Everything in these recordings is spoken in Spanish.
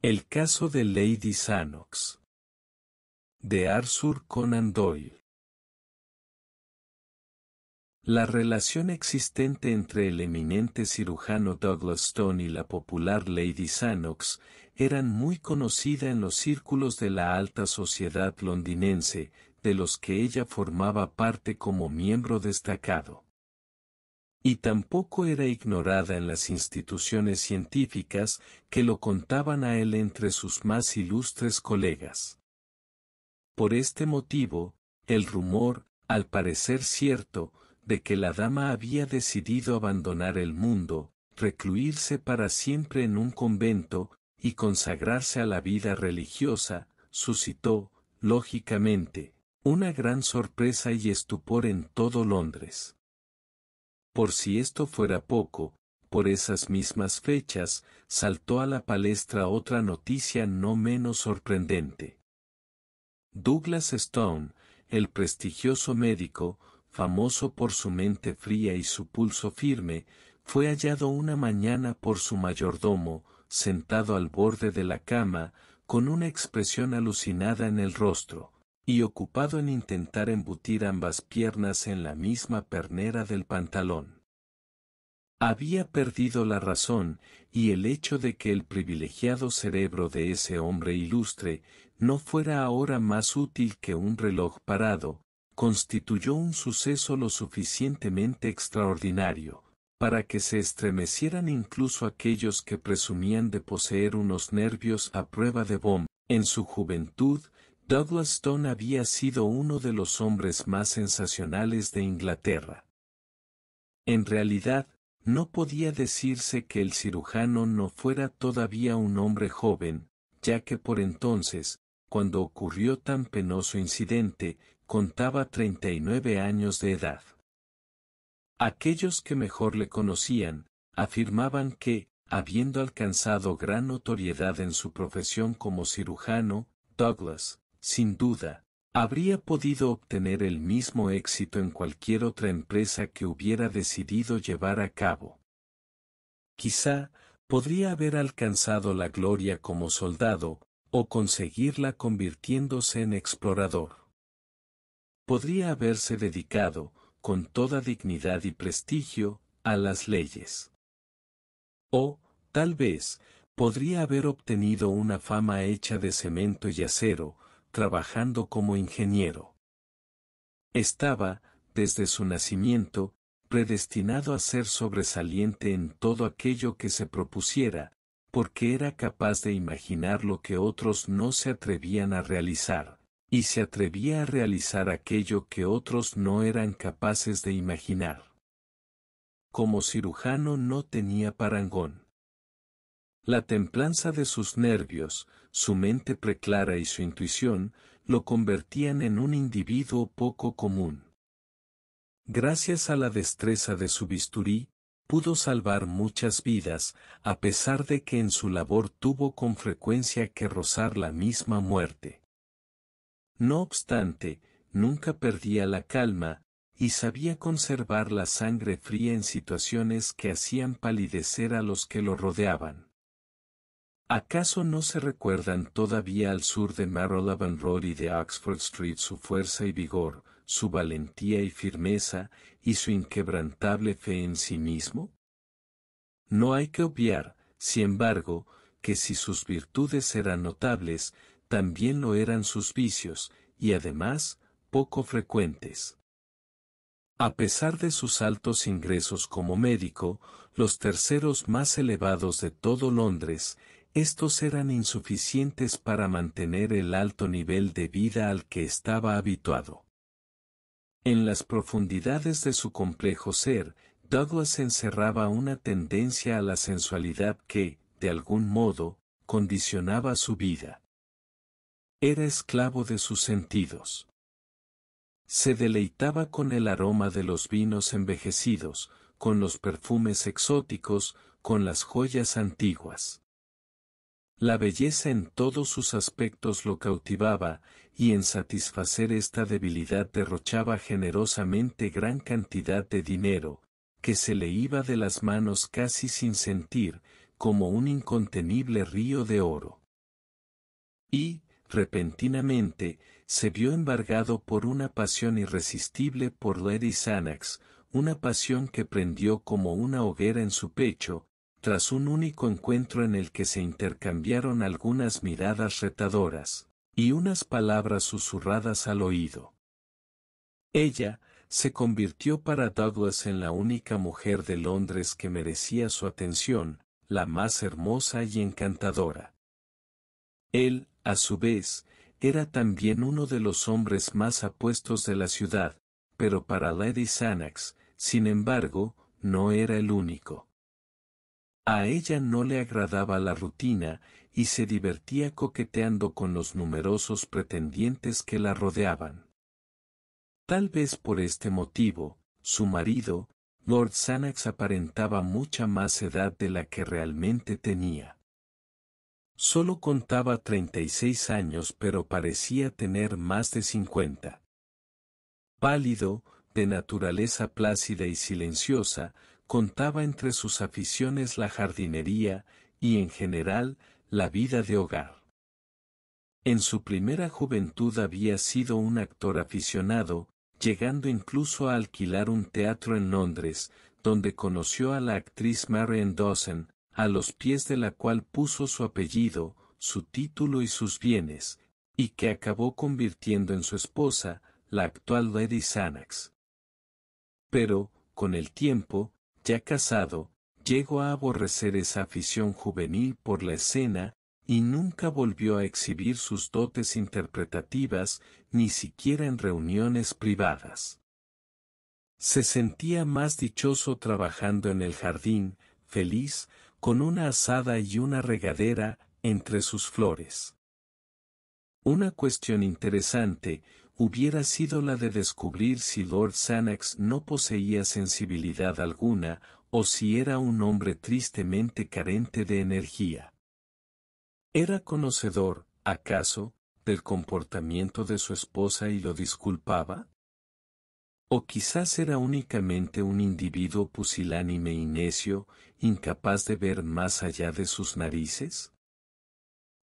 El caso de Lady Sanox. De Arthur Conan Doyle. La relación existente entre el eminente cirujano Douglas Stone y la popular Lady Sanox eran muy conocida en los círculos de la alta sociedad londinense, de los que ella formaba parte como miembro destacado y tampoco era ignorada en las instituciones científicas que lo contaban a él entre sus más ilustres colegas. Por este motivo, el rumor, al parecer cierto, de que la dama había decidido abandonar el mundo, recluirse para siempre en un convento, y consagrarse a la vida religiosa, suscitó, lógicamente, una gran sorpresa y estupor en todo Londres. Por si esto fuera poco, por esas mismas fechas, saltó a la palestra otra noticia no menos sorprendente. Douglas Stone, el prestigioso médico, famoso por su mente fría y su pulso firme, fue hallado una mañana por su mayordomo, sentado al borde de la cama, con una expresión alucinada en el rostro, y ocupado en intentar embutir ambas piernas en la misma pernera del pantalón. Había perdido la razón, y el hecho de que el privilegiado cerebro de ese hombre ilustre no fuera ahora más útil que un reloj parado, constituyó un suceso lo suficientemente extraordinario, para que se estremecieran incluso aquellos que presumían de poseer unos nervios a prueba de bomba. En su juventud, Douglas Stone había sido uno de los hombres más sensacionales de Inglaterra. En realidad, no podía decirse que el cirujano no fuera todavía un hombre joven, ya que por entonces, cuando ocurrió tan penoso incidente, contaba 39 años de edad. Aquellos que mejor le conocían, afirmaban que, habiendo alcanzado gran notoriedad en su profesión como cirujano, Douglas, sin duda, habría podido obtener el mismo éxito en cualquier otra empresa que hubiera decidido llevar a cabo. Quizá, podría haber alcanzado la gloria como soldado, o conseguirla convirtiéndose en explorador. Podría haberse dedicado, con toda dignidad y prestigio, a las leyes. O, tal vez, podría haber obtenido una fama hecha de cemento y acero, trabajando como ingeniero. Estaba, desde su nacimiento, predestinado a ser sobresaliente en todo aquello que se propusiera, porque era capaz de imaginar lo que otros no se atrevían a realizar, y se atrevía a realizar aquello que otros no eran capaces de imaginar. Como cirujano no tenía parangón. La templanza de sus nervios, su mente preclara y su intuición, lo convertían en un individuo poco común. Gracias a la destreza de su bisturí, pudo salvar muchas vidas, a pesar de que en su labor tuvo con frecuencia que rozar la misma muerte. No obstante, nunca perdía la calma, y sabía conservar la sangre fría en situaciones que hacían palidecer a los que lo rodeaban. ¿Acaso no se recuerdan todavía al sur de Marylebone Road y de Oxford Street su fuerza y vigor, su valentía y firmeza, y su inquebrantable fe en sí mismo? No hay que obviar, sin embargo, que si sus virtudes eran notables, también lo eran sus vicios, y además, poco frecuentes. A pesar de sus altos ingresos como médico, los terceros más elevados de todo Londres, estos eran insuficientes para mantener el alto nivel de vida al que estaba habituado. En las profundidades de su complejo ser, Douglas encerraba una tendencia a la sensualidad que, de algún modo, condicionaba su vida. Era esclavo de sus sentidos. Se deleitaba con el aroma de los vinos envejecidos, con los perfumes exóticos, con las joyas antiguas. La belleza en todos sus aspectos lo cautivaba, y en satisfacer esta debilidad derrochaba generosamente gran cantidad de dinero, que se le iba de las manos casi sin sentir, como un incontenible río de oro. Y, repentinamente, se vio embargado por una pasión irresistible por Lady Sanax, una pasión que prendió como una hoguera en su pecho, tras un único encuentro en el que se intercambiaron algunas miradas retadoras, y unas palabras susurradas al oído. Ella, se convirtió para Douglas en la única mujer de Londres que merecía su atención, la más hermosa y encantadora. Él, a su vez, era también uno de los hombres más apuestos de la ciudad, pero para Lady Sanax, sin embargo, no era el único. A ella no le agradaba la rutina, y se divertía coqueteando con los numerosos pretendientes que la rodeaban. Tal vez por este motivo, su marido, Lord Sanax aparentaba mucha más edad de la que realmente tenía. Solo contaba treinta y seis años pero parecía tener más de cincuenta. Pálido, de naturaleza plácida y silenciosa, contaba entre sus aficiones la jardinería y en general la vida de hogar. En su primera juventud había sido un actor aficionado, llegando incluso a alquilar un teatro en Londres, donde conoció a la actriz Marian Dawson, a los pies de la cual puso su apellido, su título y sus bienes, y que acabó convirtiendo en su esposa, la actual Lady Sanax. Pero, con el tiempo, ya casado, llegó a aborrecer esa afición juvenil por la escena, y nunca volvió a exhibir sus dotes interpretativas, ni siquiera en reuniones privadas. Se sentía más dichoso trabajando en el jardín, feliz, con una asada y una regadera, entre sus flores. Una cuestión interesante, hubiera sido la de descubrir si Lord Sanax no poseía sensibilidad alguna, o si era un hombre tristemente carente de energía. Era conocedor, acaso, del comportamiento de su esposa y lo disculpaba? ¿O quizás era únicamente un individuo pusilánime y necio, incapaz de ver más allá de sus narices?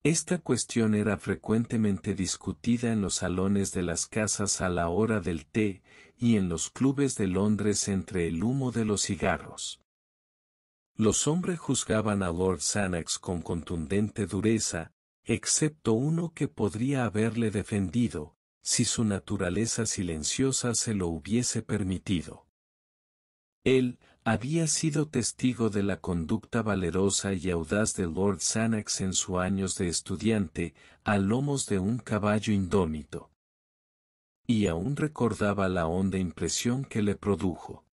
Esta cuestión era frecuentemente discutida en los salones de las casas a la hora del té y en los clubes de Londres entre el humo de los cigarros. Los hombres juzgaban a Lord Sanax con contundente dureza, excepto uno que podría haberle defendido, si su naturaleza silenciosa se lo hubiese permitido. Él, había sido testigo de la conducta valerosa y audaz de Lord Sanax en sus años de estudiante, a lomos de un caballo indómito. Y aún recordaba la honda impresión que le produjo.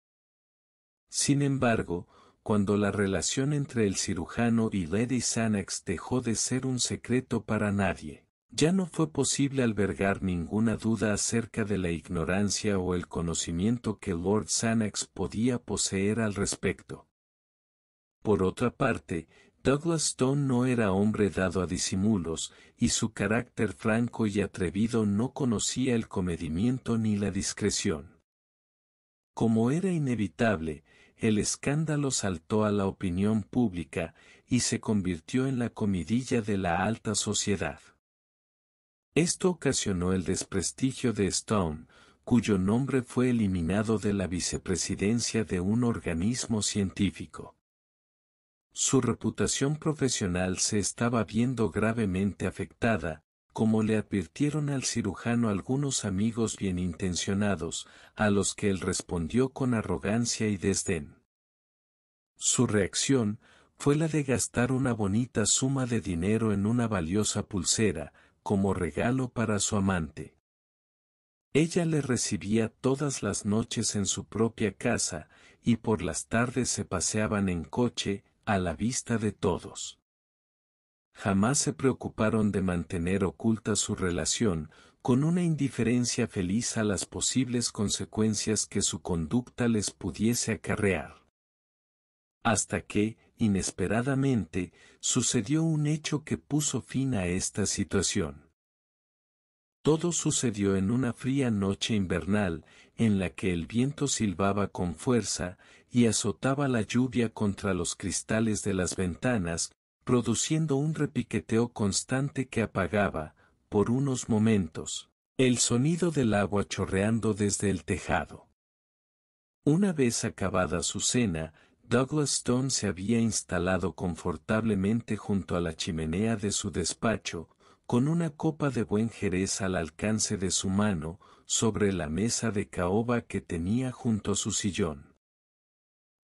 Sin embargo, cuando la relación entre el cirujano y Lady Sanax dejó de ser un secreto para nadie, ya no fue posible albergar ninguna duda acerca de la ignorancia o el conocimiento que Lord Sanax podía poseer al respecto. Por otra parte, Douglas Stone no era hombre dado a disimulos, y su carácter franco y atrevido no conocía el comedimiento ni la discreción. Como era inevitable, el escándalo saltó a la opinión pública y se convirtió en la comidilla de la alta sociedad. Esto ocasionó el desprestigio de Stone, cuyo nombre fue eliminado de la vicepresidencia de un organismo científico. Su reputación profesional se estaba viendo gravemente afectada, como le advirtieron al cirujano algunos amigos bien intencionados, a los que él respondió con arrogancia y desdén. Su reacción fue la de gastar una bonita suma de dinero en una valiosa pulsera, como regalo para su amante. Ella le recibía todas las noches en su propia casa, y por las tardes se paseaban en coche, a la vista de todos. Jamás se preocuparon de mantener oculta su relación, con una indiferencia feliz a las posibles consecuencias que su conducta les pudiese acarrear. Hasta que, inesperadamente, sucedió un hecho que puso fin a esta situación. Todo sucedió en una fría noche invernal, en la que el viento silbaba con fuerza, y azotaba la lluvia contra los cristales de las ventanas, produciendo un repiqueteo constante que apagaba, por unos momentos, el sonido del agua chorreando desde el tejado. Una vez acabada su cena, Douglas Stone se había instalado confortablemente junto a la chimenea de su despacho, con una copa de buen jerez al alcance de su mano, sobre la mesa de caoba que tenía junto a su sillón.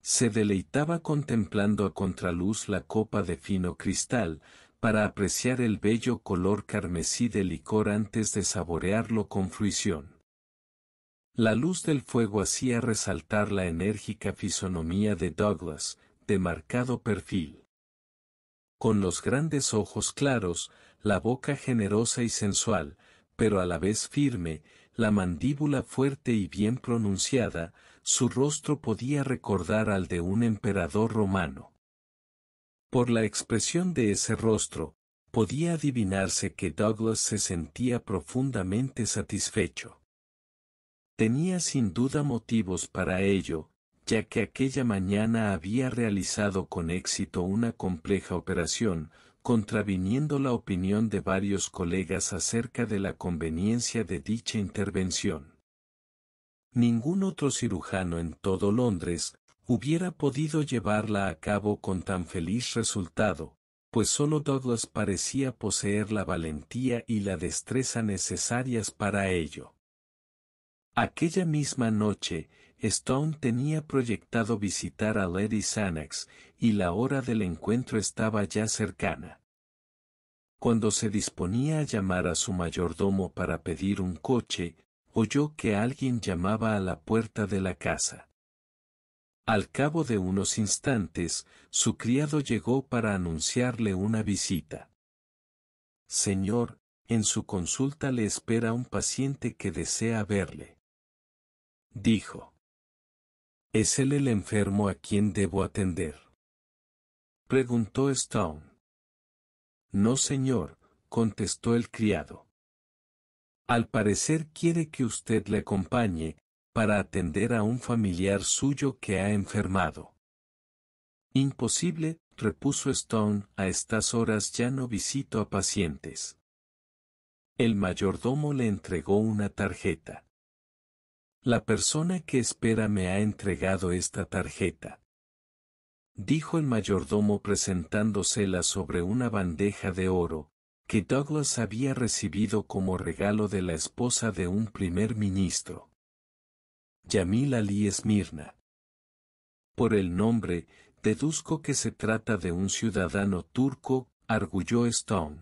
Se deleitaba contemplando a contraluz la copa de fino cristal, para apreciar el bello color carmesí del licor antes de saborearlo con fruición. La luz del fuego hacía resaltar la enérgica fisonomía de Douglas, de marcado perfil. Con los grandes ojos claros, la boca generosa y sensual, pero a la vez firme, la mandíbula fuerte y bien pronunciada, su rostro podía recordar al de un emperador romano. Por la expresión de ese rostro, podía adivinarse que Douglas se sentía profundamente satisfecho. Tenía sin duda motivos para ello, ya que aquella mañana había realizado con éxito una compleja operación, contraviniendo la opinión de varios colegas acerca de la conveniencia de dicha intervención. Ningún otro cirujano en todo Londres hubiera podido llevarla a cabo con tan feliz resultado, pues solo Douglas parecía poseer la valentía y la destreza necesarias para ello. Aquella misma noche, Stone tenía proyectado visitar a Lady Sanax, y la hora del encuentro estaba ya cercana. Cuando se disponía a llamar a su mayordomo para pedir un coche, oyó que alguien llamaba a la puerta de la casa. Al cabo de unos instantes, su criado llegó para anunciarle una visita. Señor, en su consulta le espera un paciente que desea verle dijo. ¿Es él el enfermo a quien debo atender? Preguntó Stone. No, señor, contestó el criado. Al parecer quiere que usted le acompañe, para atender a un familiar suyo que ha enfermado. Imposible, repuso Stone, a estas horas ya no visito a pacientes. El mayordomo le entregó una tarjeta. La persona que espera me ha entregado esta tarjeta. Dijo el mayordomo presentándosela sobre una bandeja de oro, que Douglas había recibido como regalo de la esposa de un primer ministro. Yamil Ali Esmirna. Por el nombre, deduzco que se trata de un ciudadano turco, arguyó Stone.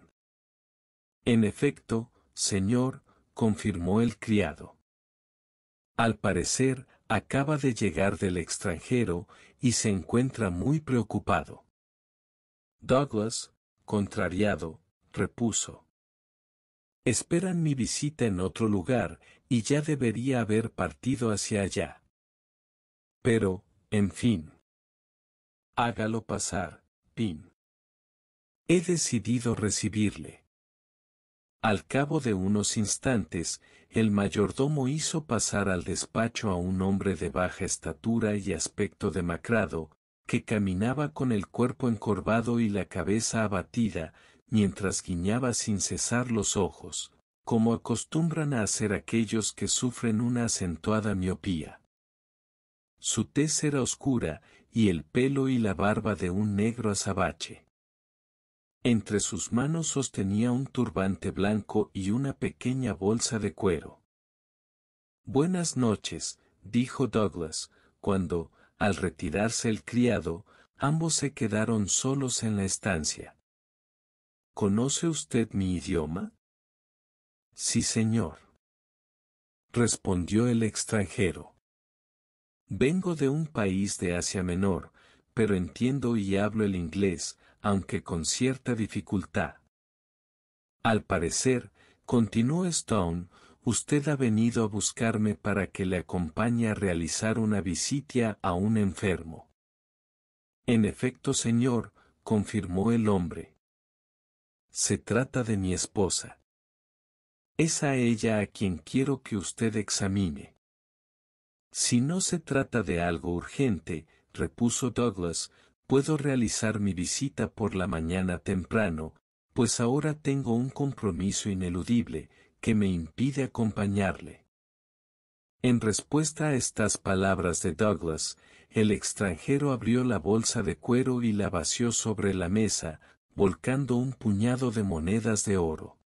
En efecto, señor, confirmó el criado. Al parecer, acaba de llegar del extranjero y se encuentra muy preocupado. Douglas, contrariado, repuso. Esperan mi visita en otro lugar, y ya debería haber partido hacia allá. Pero, en fin. Hágalo pasar, Pin. He decidido recibirle. Al cabo de unos instantes, el mayordomo hizo pasar al despacho a un hombre de baja estatura y aspecto demacrado, que caminaba con el cuerpo encorvado y la cabeza abatida, mientras guiñaba sin cesar los ojos, como acostumbran a hacer aquellos que sufren una acentuada miopía. Su tez era oscura, y el pelo y la barba de un negro azabache. Entre sus manos sostenía un turbante blanco y una pequeña bolsa de cuero. Buenas noches, dijo Douglas, cuando, al retirarse el criado, ambos se quedaron solos en la estancia. ¿Conoce usted mi idioma? Sí, señor. Respondió el extranjero. Vengo de un país de Asia Menor, pero entiendo y hablo el inglés, aunque con cierta dificultad. Al parecer, continuó Stone, usted ha venido a buscarme para que le acompañe a realizar una visita a un enfermo. En efecto, señor, confirmó el hombre. Se trata de mi esposa. Es a ella a quien quiero que usted examine. Si no se trata de algo urgente, repuso Douglas, puedo realizar mi visita por la mañana temprano, pues ahora tengo un compromiso ineludible que me impide acompañarle. En respuesta a estas palabras de Douglas, el extranjero abrió la bolsa de cuero y la vació sobre la mesa, volcando un puñado de monedas de oro.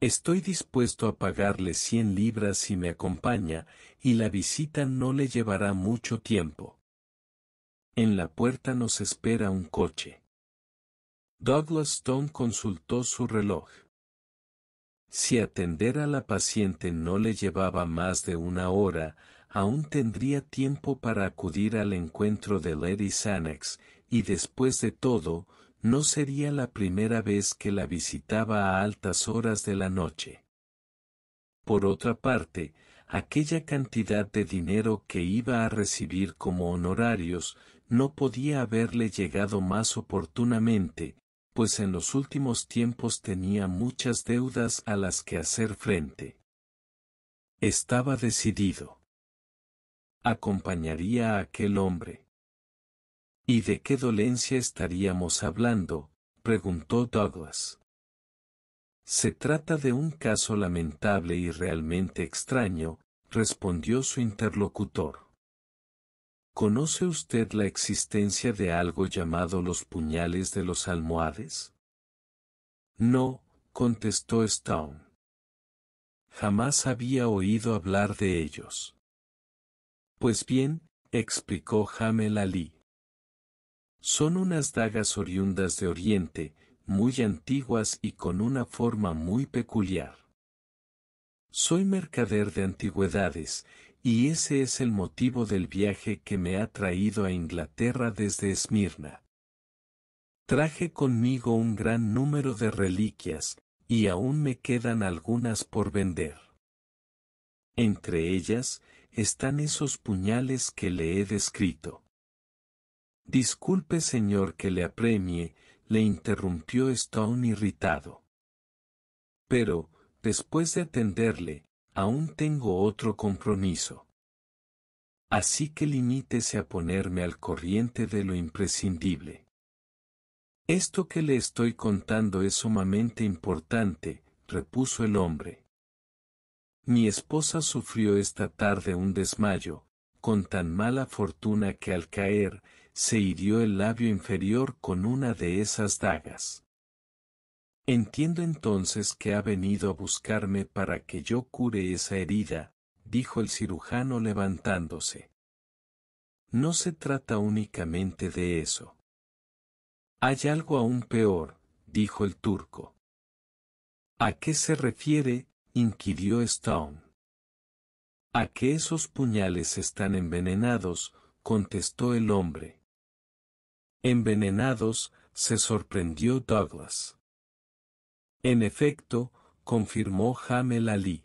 Estoy dispuesto a pagarle cien libras si me acompaña, y la visita no le llevará mucho tiempo. En la puerta nos espera un coche. Douglas Stone consultó su reloj. Si atender a la paciente no le llevaba más de una hora, aún tendría tiempo para acudir al encuentro de Lady Sanex, y después de todo, no sería la primera vez que la visitaba a altas horas de la noche. Por otra parte, aquella cantidad de dinero que iba a recibir como honorarios no podía haberle llegado más oportunamente, pues en los últimos tiempos tenía muchas deudas a las que hacer frente. Estaba decidido. Acompañaría a aquel hombre. ¿Y de qué dolencia estaríamos hablando? preguntó Douglas. Se trata de un caso lamentable y realmente extraño, respondió su interlocutor. ¿Conoce usted la existencia de algo llamado los puñales de los almohades? No, contestó Stone. Jamás había oído hablar de ellos. Pues bien, explicó Hamel Ali. Son unas dagas oriundas de Oriente, muy antiguas y con una forma muy peculiar. Soy mercader de antigüedades, y ese es el motivo del viaje que me ha traído a Inglaterra desde Esmirna. Traje conmigo un gran número de reliquias, y aún me quedan algunas por vender. Entre ellas están esos puñales que le he descrito. Disculpe señor que le apremie, le interrumpió Stone irritado. Pero, después de atenderle, aún tengo otro compromiso. Así que limítese a ponerme al corriente de lo imprescindible. Esto que le estoy contando es sumamente importante, repuso el hombre. Mi esposa sufrió esta tarde un desmayo, con tan mala fortuna que al caer, se hirió el labio inferior con una de esas dagas. Entiendo entonces que ha venido a buscarme para que yo cure esa herida, dijo el cirujano levantándose. No se trata únicamente de eso. Hay algo aún peor, dijo el turco. ¿A qué se refiere? inquirió Stone. A que esos puñales están envenenados, contestó el hombre. Envenenados, se sorprendió Douglas. En efecto, confirmó Hamel Ali.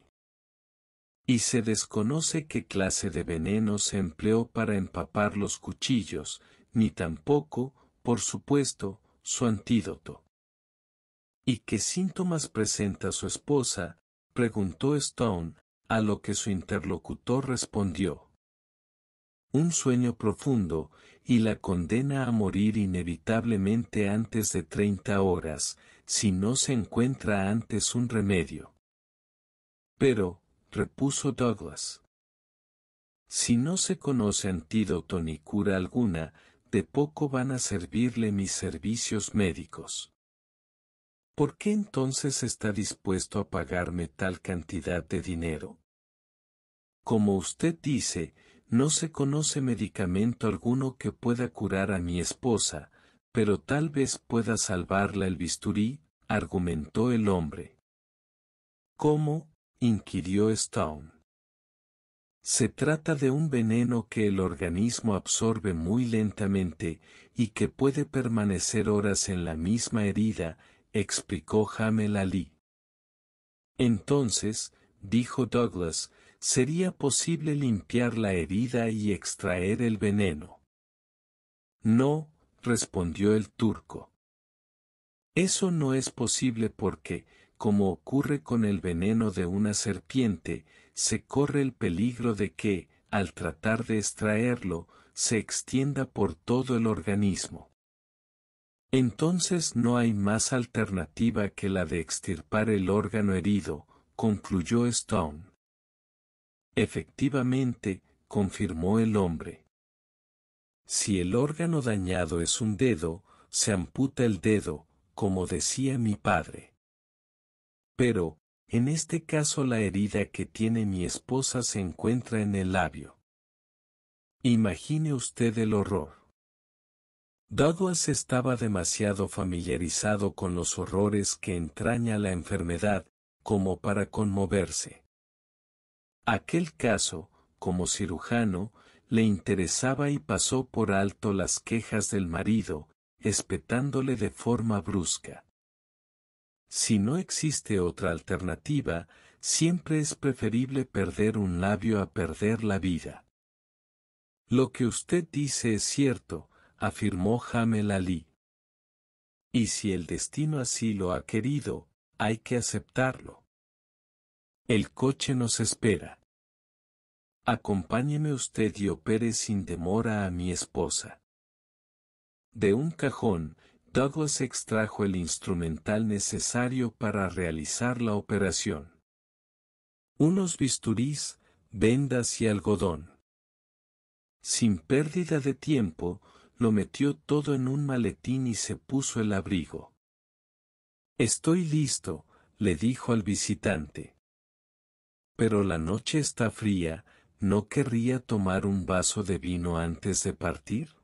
Y se desconoce qué clase de veneno se empleó para empapar los cuchillos, ni tampoco, por supuesto, su antídoto. ¿Y qué síntomas presenta su esposa? preguntó Stone, a lo que su interlocutor respondió. Un sueño profundo, y la condena a morir inevitablemente antes de treinta horas, si no se encuentra antes un remedio. Pero, repuso Douglas, si no se conoce antídoto ni cura alguna, de poco van a servirle mis servicios médicos. ¿Por qué entonces está dispuesto a pagarme tal cantidad de dinero? Como usted dice, no se conoce medicamento alguno que pueda curar a mi esposa, pero tal vez pueda salvarla el bisturí, argumentó el hombre. ¿Cómo? inquirió Stone. Se trata de un veneno que el organismo absorbe muy lentamente y que puede permanecer horas en la misma herida, explicó Hamel Ali. Entonces, dijo Douglas, sería posible limpiar la herida y extraer el veneno. No, respondió el turco. Eso no es posible porque, como ocurre con el veneno de una serpiente, se corre el peligro de que, al tratar de extraerlo, se extienda por todo el organismo. Entonces no hay más alternativa que la de extirpar el órgano herido, concluyó Stone. Efectivamente, confirmó el hombre. Si el órgano dañado es un dedo, se amputa el dedo, como decía mi padre. Pero, en este caso la herida que tiene mi esposa se encuentra en el labio. Imagine usted el horror. Douglas estaba demasiado familiarizado con los horrores que entraña la enfermedad, como para conmoverse. Aquel caso, como cirujano, le interesaba y pasó por alto las quejas del marido, espetándole de forma brusca. Si no existe otra alternativa, siempre es preferible perder un labio a perder la vida. Lo que usted dice es cierto, afirmó Hamel Ali. Y si el destino así lo ha querido, hay que aceptarlo. El coche nos espera. Acompáñeme usted y opere sin demora a mi esposa. De un cajón, Douglas extrajo el instrumental necesario para realizar la operación. Unos bisturís, vendas y algodón. Sin pérdida de tiempo, lo metió todo en un maletín y se puso el abrigo. Estoy listo, le dijo al visitante. Pero la noche está fría, ¿no querría tomar un vaso de vino antes de partir?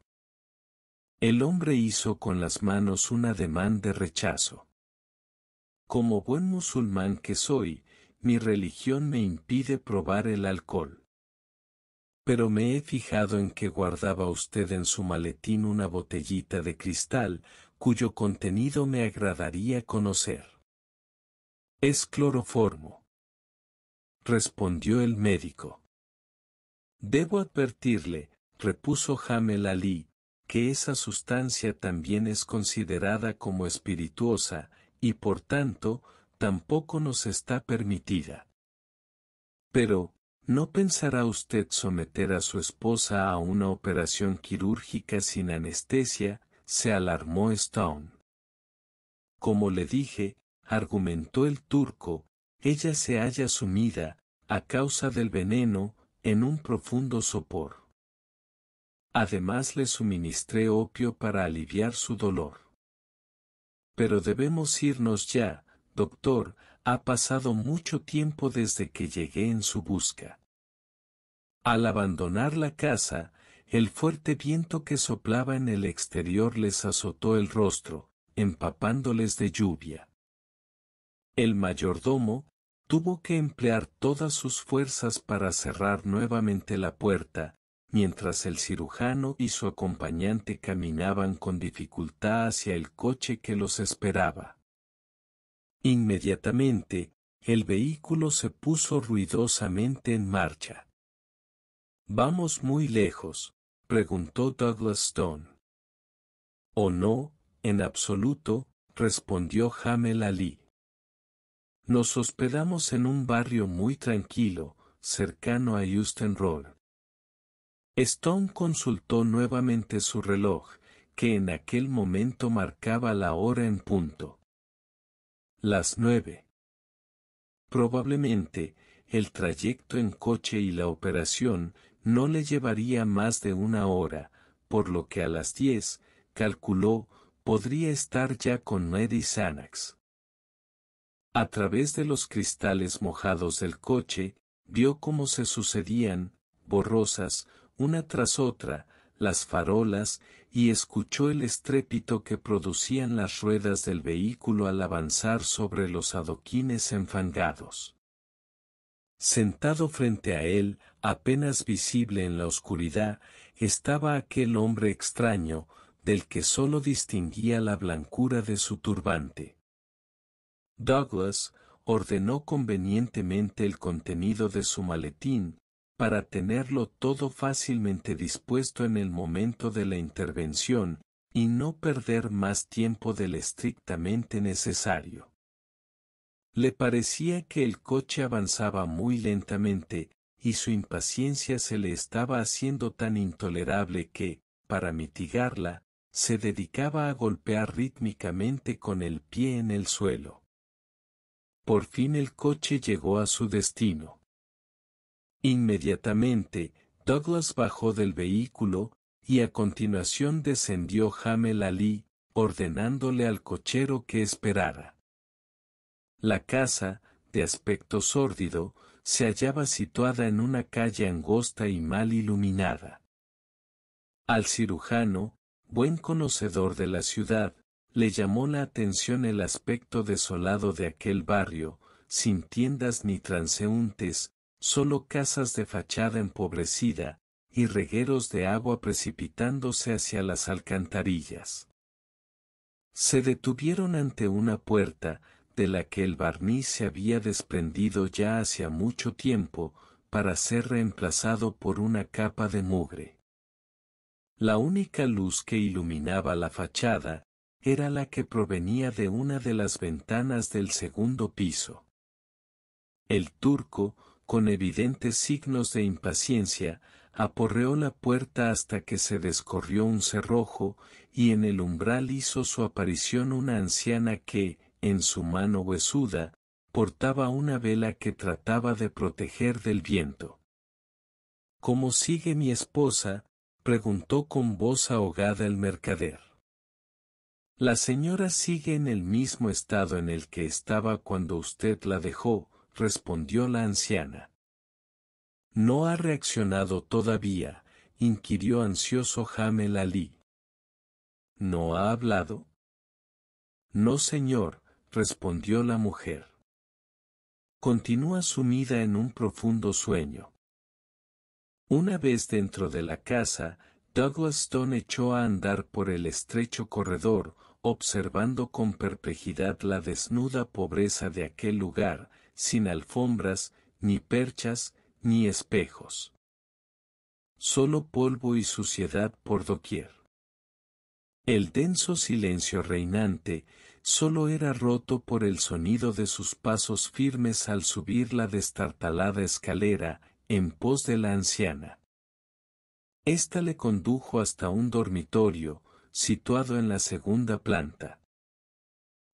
El hombre hizo con las manos un ademán de rechazo. Como buen musulmán que soy, mi religión me impide probar el alcohol. Pero me he fijado en que guardaba usted en su maletín una botellita de cristal, cuyo contenido me agradaría conocer. Es cloroformo. Respondió el médico. Debo advertirle, repuso Hamel Ali, que esa sustancia también es considerada como espirituosa, y por tanto, tampoco nos está permitida. Pero, ¿no pensará usted someter a su esposa a una operación quirúrgica sin anestesia? se alarmó Stone. Como le dije, argumentó el turco, ella se halla sumida, a causa del veneno, en un profundo sopor. Además le suministré opio para aliviar su dolor. Pero debemos irnos ya, doctor, ha pasado mucho tiempo desde que llegué en su busca. Al abandonar la casa, el fuerte viento que soplaba en el exterior les azotó el rostro, empapándoles de lluvia. El mayordomo, tuvo que emplear todas sus fuerzas para cerrar nuevamente la puerta, mientras el cirujano y su acompañante caminaban con dificultad hacia el coche que los esperaba. Inmediatamente, el vehículo se puso ruidosamente en marcha. ¿Vamos muy lejos? preguntó Douglas Stone. ¿O oh, no? En absoluto, respondió Hamel Ali. Nos hospedamos en un barrio muy tranquilo, cercano a Houston Road. Stone consultó nuevamente su reloj, que en aquel momento marcaba la hora en punto. Las nueve. Probablemente, el trayecto en coche y la operación no le llevaría más de una hora, por lo que a las diez, calculó, podría estar ya con Eddie Sanax. A través de los cristales mojados del coche, vio cómo se sucedían, borrosas, una tras otra, las farolas, y escuchó el estrépito que producían las ruedas del vehículo al avanzar sobre los adoquines enfangados. Sentado frente a él, apenas visible en la oscuridad, estaba aquel hombre extraño, del que sólo distinguía la blancura de su turbante. Douglas, ordenó convenientemente el contenido de su maletín, para tenerlo todo fácilmente dispuesto en el momento de la intervención, y no perder más tiempo del estrictamente necesario. Le parecía que el coche avanzaba muy lentamente, y su impaciencia se le estaba haciendo tan intolerable que, para mitigarla, se dedicaba a golpear rítmicamente con el pie en el suelo. Por fin el coche llegó a su destino. Inmediatamente, Douglas bajó del vehículo, y a continuación descendió Hamel Ali, ordenándole al cochero que esperara. La casa, de aspecto sórdido, se hallaba situada en una calle angosta y mal iluminada. Al cirujano, buen conocedor de la ciudad, le llamó la atención el aspecto desolado de aquel barrio, sin tiendas ni transeúntes, solo casas de fachada empobrecida, y regueros de agua precipitándose hacia las alcantarillas. Se detuvieron ante una puerta, de la que el barniz se había desprendido ya hacía mucho tiempo, para ser reemplazado por una capa de mugre. La única luz que iluminaba la fachada, era la que provenía de una de las ventanas del segundo piso. El turco, con evidentes signos de impaciencia, aporreó la puerta hasta que se descorrió un cerrojo, y en el umbral hizo su aparición una anciana que, en su mano huesuda, portaba una vela que trataba de proteger del viento. ¿Cómo sigue mi esposa? preguntó con voz ahogada el mercader. La señora sigue en el mismo estado en el que estaba cuando usted la dejó, respondió la anciana. No ha reaccionado todavía, inquirió ansioso Hamel Ali. ¿No ha hablado? No, señor, respondió la mujer. Continúa sumida en un profundo sueño. Una vez dentro de la casa, Douglas Stone echó a andar por el estrecho corredor, observando con perplejidad la desnuda pobreza de aquel lugar, sin alfombras, ni perchas, ni espejos. Solo polvo y suciedad por doquier. El denso silencio reinante solo era roto por el sonido de sus pasos firmes al subir la destartalada escalera, en pos de la anciana. Esta le condujo hasta un dormitorio, situado en la segunda planta.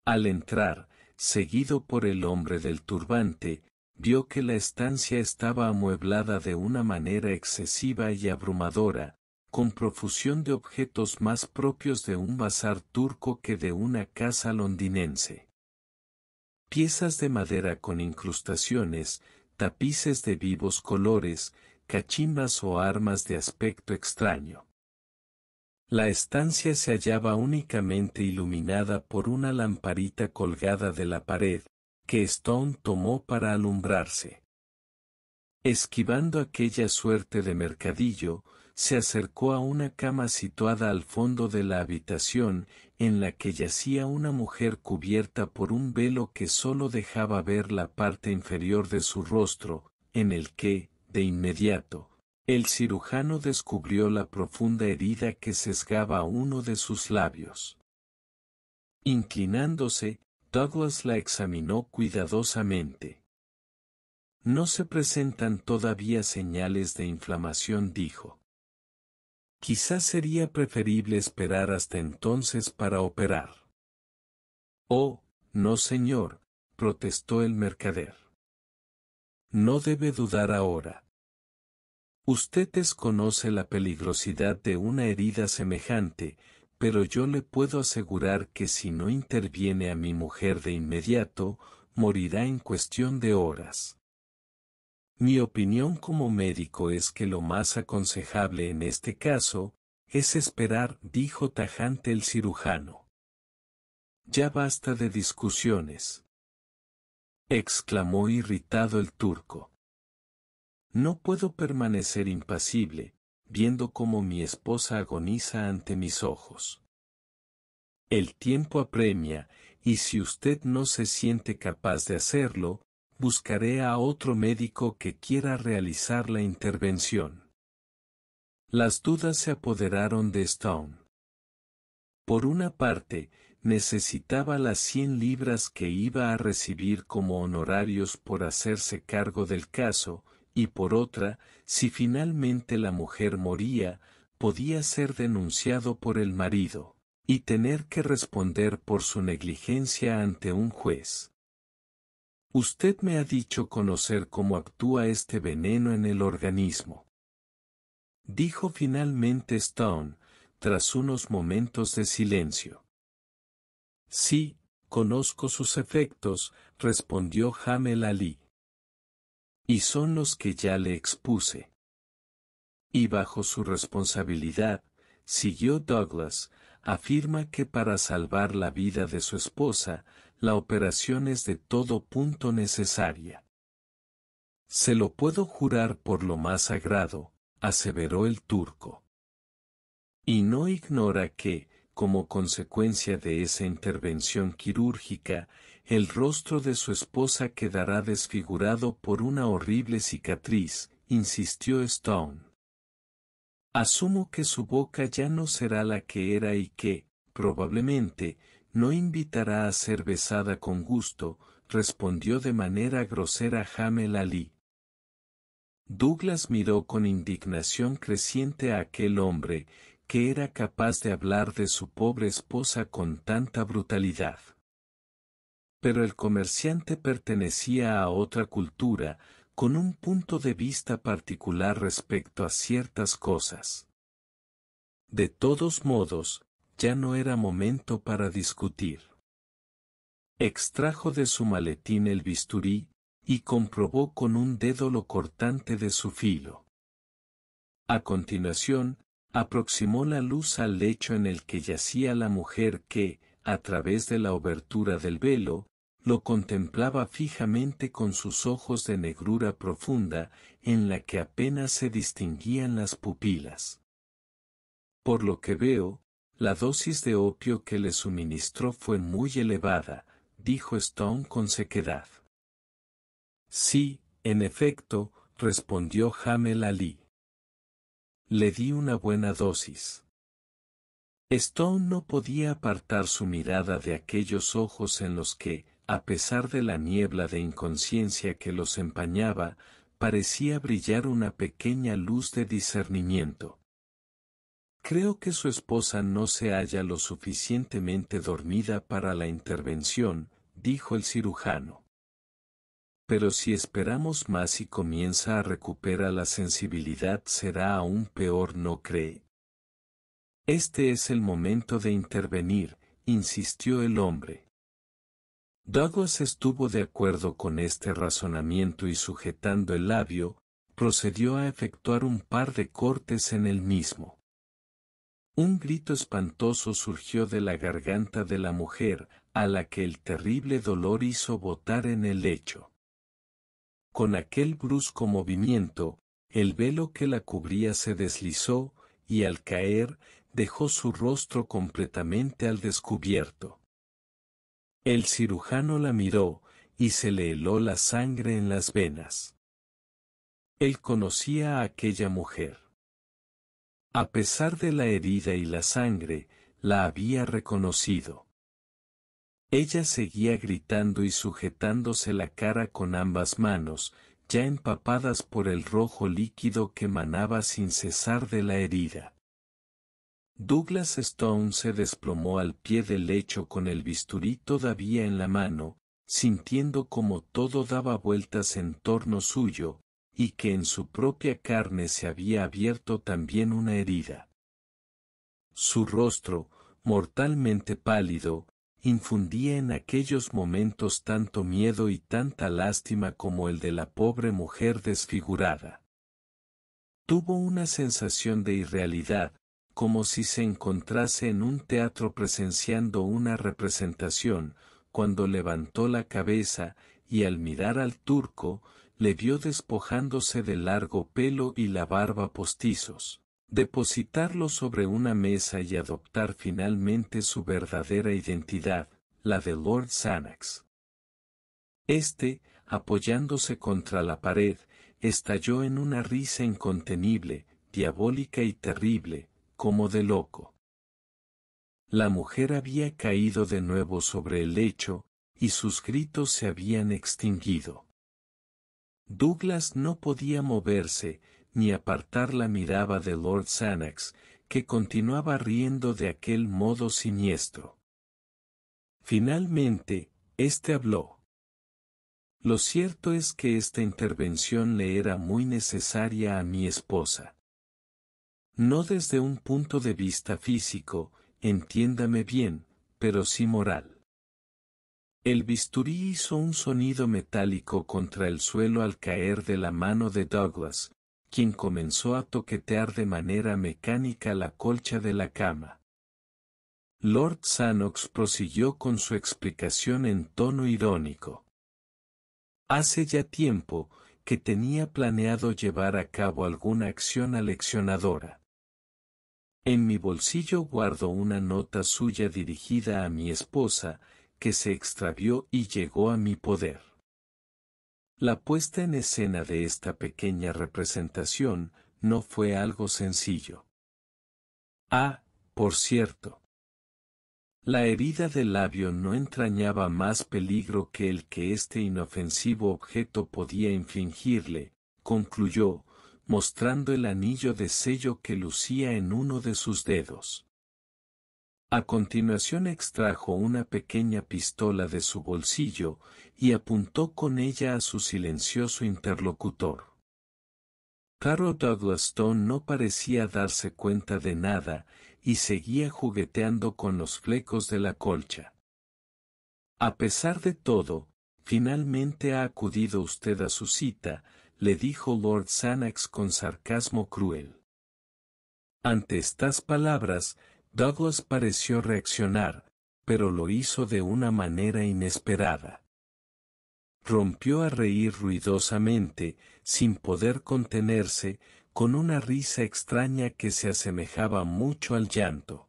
Al entrar, seguido por el hombre del turbante, vio que la estancia estaba amueblada de una manera excesiva y abrumadora, con profusión de objetos más propios de un bazar turco que de una casa londinense. Piezas de madera con incrustaciones, tapices de vivos colores, cachimbas o armas de aspecto extraño. La estancia se hallaba únicamente iluminada por una lamparita colgada de la pared, que Stone tomó para alumbrarse. Esquivando aquella suerte de mercadillo, se acercó a una cama situada al fondo de la habitación, en la que yacía una mujer cubierta por un velo que sólo dejaba ver la parte inferior de su rostro, en el que, de inmediato, el cirujano descubrió la profunda herida que sesgaba uno de sus labios. Inclinándose, Douglas la examinó cuidadosamente. No se presentan todavía señales de inflamación, dijo. Quizás sería preferible esperar hasta entonces para operar. Oh, no señor, protestó el mercader. No debe dudar ahora. Usted desconoce la peligrosidad de una herida semejante, pero yo le puedo asegurar que si no interviene a mi mujer de inmediato, morirá en cuestión de horas. Mi opinión como médico es que lo más aconsejable en este caso, es esperar, dijo tajante el cirujano. Ya basta de discusiones. exclamó irritado el turco. No puedo permanecer impasible, viendo cómo mi esposa agoniza ante mis ojos. El tiempo apremia, y si usted no se siente capaz de hacerlo, buscaré a otro médico que quiera realizar la intervención. Las dudas se apoderaron de Stone. Por una parte, necesitaba las 100 libras que iba a recibir como honorarios por hacerse cargo del caso, y por otra, si finalmente la mujer moría, podía ser denunciado por el marido, y tener que responder por su negligencia ante un juez. Usted me ha dicho conocer cómo actúa este veneno en el organismo. Dijo finalmente Stone, tras unos momentos de silencio. Sí, conozco sus efectos, respondió Hamel Ali. Y son los que ya le expuse. Y bajo su responsabilidad, siguió Douglas, afirma que para salvar la vida de su esposa, la operación es de todo punto necesaria. Se lo puedo jurar por lo más sagrado, aseveró el turco. Y no ignora que, como consecuencia de esa intervención quirúrgica, el rostro de su esposa quedará desfigurado por una horrible cicatriz, insistió Stone. Asumo que su boca ya no será la que era y que, probablemente, no invitará a ser besada con gusto, respondió de manera grosera Hamel Ali. Douglas miró con indignación creciente a aquel hombre, que era capaz de hablar de su pobre esposa con tanta brutalidad. Pero el comerciante pertenecía a otra cultura, con un punto de vista particular respecto a ciertas cosas. De todos modos, ya no era momento para discutir. Extrajo de su maletín el bisturí, y comprobó con un dedo lo cortante de su filo. A continuación, aproximó la luz al lecho en el que yacía la mujer que, a través de la obertura del velo, lo contemplaba fijamente con sus ojos de negrura profunda, en la que apenas se distinguían las pupilas. Por lo que veo, la dosis de opio que le suministró fue muy elevada, dijo Stone con sequedad. Sí, en efecto, respondió Hamel Ali. Le di una buena dosis. Stone no podía apartar su mirada de aquellos ojos en los que, a pesar de la niebla de inconsciencia que los empañaba, parecía brillar una pequeña luz de discernimiento. Creo que su esposa no se halla lo suficientemente dormida para la intervención, dijo el cirujano pero si esperamos más y comienza a recuperar la sensibilidad será aún peor, ¿no cree? Este es el momento de intervenir, insistió el hombre. Douglas estuvo de acuerdo con este razonamiento y sujetando el labio, procedió a efectuar un par de cortes en el mismo. Un grito espantoso surgió de la garganta de la mujer, a la que el terrible dolor hizo botar en el lecho. Con aquel brusco movimiento, el velo que la cubría se deslizó, y al caer, dejó su rostro completamente al descubierto. El cirujano la miró, y se le heló la sangre en las venas. Él conocía a aquella mujer. A pesar de la herida y la sangre, la había reconocido. Ella seguía gritando y sujetándose la cara con ambas manos, ya empapadas por el rojo líquido que manaba sin cesar de la herida. Douglas Stone se desplomó al pie del lecho con el bisturí todavía en la mano, sintiendo como todo daba vueltas en torno suyo, y que en su propia carne se había abierto también una herida. Su rostro, mortalmente pálido, infundía en aquellos momentos tanto miedo y tanta lástima como el de la pobre mujer desfigurada. Tuvo una sensación de irrealidad, como si se encontrase en un teatro presenciando una representación, cuando levantó la cabeza, y al mirar al turco, le vio despojándose del largo pelo y la barba postizos depositarlo sobre una mesa y adoptar finalmente su verdadera identidad, la de Lord Sanax. Este, apoyándose contra la pared, estalló en una risa incontenible, diabólica y terrible, como de loco. La mujer había caído de nuevo sobre el lecho, y sus gritos se habían extinguido. Douglas no podía moverse, ni apartar la mirada de Lord Sanax, que continuaba riendo de aquel modo siniestro. Finalmente, éste habló. Lo cierto es que esta intervención le era muy necesaria a mi esposa. No desde un punto de vista físico, entiéndame bien, pero sí moral. El bisturí hizo un sonido metálico contra el suelo al caer de la mano de Douglas, quien comenzó a toquetear de manera mecánica la colcha de la cama. Lord Sanox prosiguió con su explicación en tono irónico. Hace ya tiempo que tenía planeado llevar a cabo alguna acción aleccionadora. En mi bolsillo guardo una nota suya dirigida a mi esposa, que se extravió y llegó a mi poder. La puesta en escena de esta pequeña representación no fue algo sencillo. Ah, por cierto. La herida del labio no entrañaba más peligro que el que este inofensivo objeto podía infligirle, concluyó, mostrando el anillo de sello que lucía en uno de sus dedos. A continuación extrajo una pequeña pistola de su bolsillo y apuntó con ella a su silencioso interlocutor. Caro Douglas Stone no parecía darse cuenta de nada y seguía jugueteando con los flecos de la colcha. A pesar de todo, finalmente ha acudido usted a su cita, le dijo Lord Sanax con sarcasmo cruel. Ante estas palabras, Douglas pareció reaccionar, pero lo hizo de una manera inesperada. Rompió a reír ruidosamente, sin poder contenerse, con una risa extraña que se asemejaba mucho al llanto.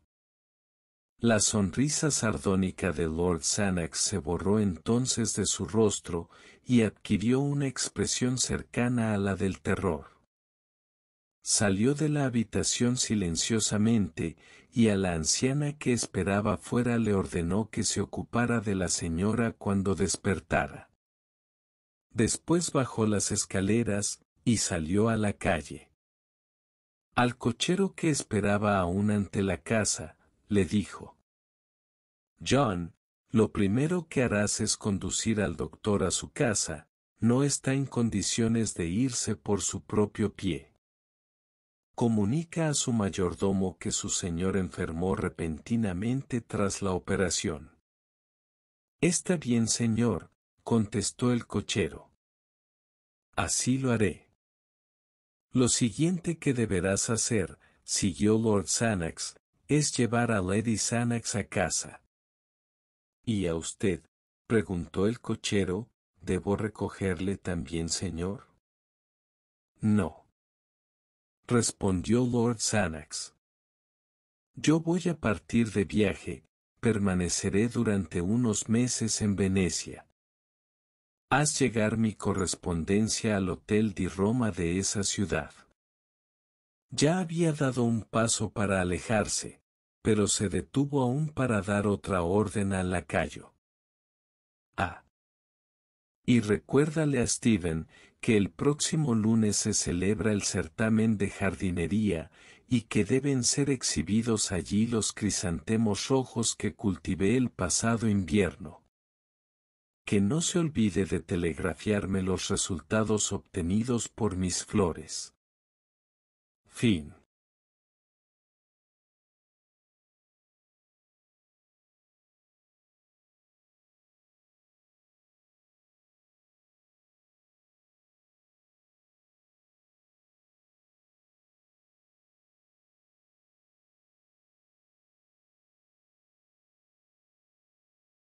La sonrisa sardónica de Lord Sanax se borró entonces de su rostro y adquirió una expresión cercana a la del terror. Salió de la habitación silenciosamente, y a la anciana que esperaba fuera le ordenó que se ocupara de la señora cuando despertara. Después bajó las escaleras, y salió a la calle. Al cochero que esperaba aún ante la casa, le dijo, John, lo primero que harás es conducir al doctor a su casa, no está en condiciones de irse por su propio pie comunica a su mayordomo que su señor enfermó repentinamente tras la operación. Está bien, señor, contestó el cochero. Así lo haré. Lo siguiente que deberás hacer, siguió Lord Sanax, es llevar a Lady Sanax a casa. ¿Y a usted? preguntó el cochero, ¿debo recogerle también, señor? No respondió Lord Sanax. Yo voy a partir de viaje, permaneceré durante unos meses en Venecia. Haz llegar mi correspondencia al Hotel di Roma de esa ciudad. Ya había dado un paso para alejarse, pero se detuvo aún para dar otra orden al lacayo. Ah. Y recuérdale a Steven que el próximo lunes se celebra el certamen de jardinería, y que deben ser exhibidos allí los crisantemos rojos que cultivé el pasado invierno. Que no se olvide de telegrafiarme los resultados obtenidos por mis flores. Fin.